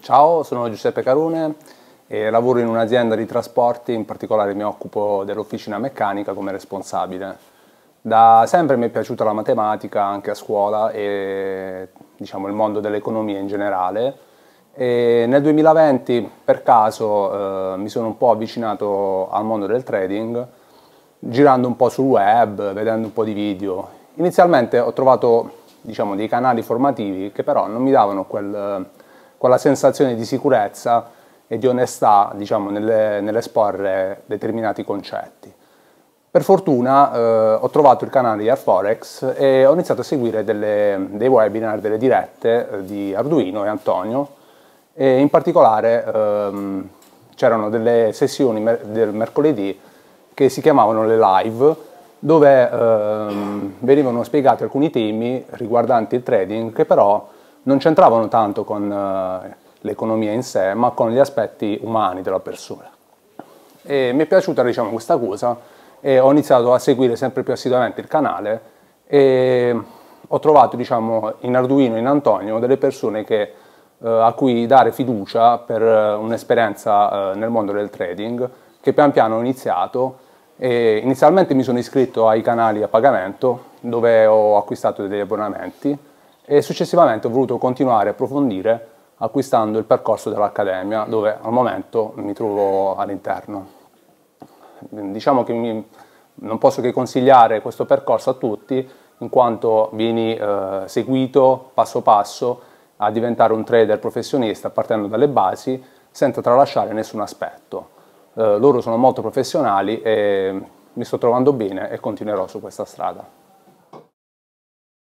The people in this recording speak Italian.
Ciao, sono Giuseppe Carune e lavoro in un'azienda di trasporti, in particolare mi occupo dell'officina meccanica come responsabile. Da sempre mi è piaciuta la matematica anche a scuola e diciamo, il mondo dell'economia in generale. E nel 2020 per caso eh, mi sono un po' avvicinato al mondo del trading girando un po' sul web, vedendo un po' di video. Inizialmente ho trovato diciamo, dei canali formativi che però non mi davano quel quella sensazione di sicurezza e di onestà diciamo, nell'esporre determinati concetti. Per fortuna eh, ho trovato il canale di Arforex e ho iniziato a seguire delle, dei webinar, delle dirette eh, di Arduino e Antonio e in particolare ehm, c'erano delle sessioni mer del mercoledì che si chiamavano le live dove ehm, venivano spiegati alcuni temi riguardanti il trading che però non c'entravano tanto con eh, l'economia in sé, ma con gli aspetti umani della persona. E mi è piaciuta diciamo, questa cosa e ho iniziato a seguire sempre più assiduamente il canale e ho trovato diciamo, in Arduino e in Antonio delle persone che, eh, a cui dare fiducia per eh, un'esperienza eh, nel mondo del trading che pian piano ho iniziato e inizialmente mi sono iscritto ai canali a pagamento dove ho acquistato degli abbonamenti e successivamente ho voluto continuare a approfondire acquistando il percorso dell'Accademia dove al momento mi trovo all'interno. Diciamo che mi, non posso che consigliare questo percorso a tutti in quanto vieni eh, seguito passo passo a diventare un trader professionista partendo dalle basi senza tralasciare nessun aspetto. Eh, loro sono molto professionali e mi sto trovando bene e continuerò su questa strada.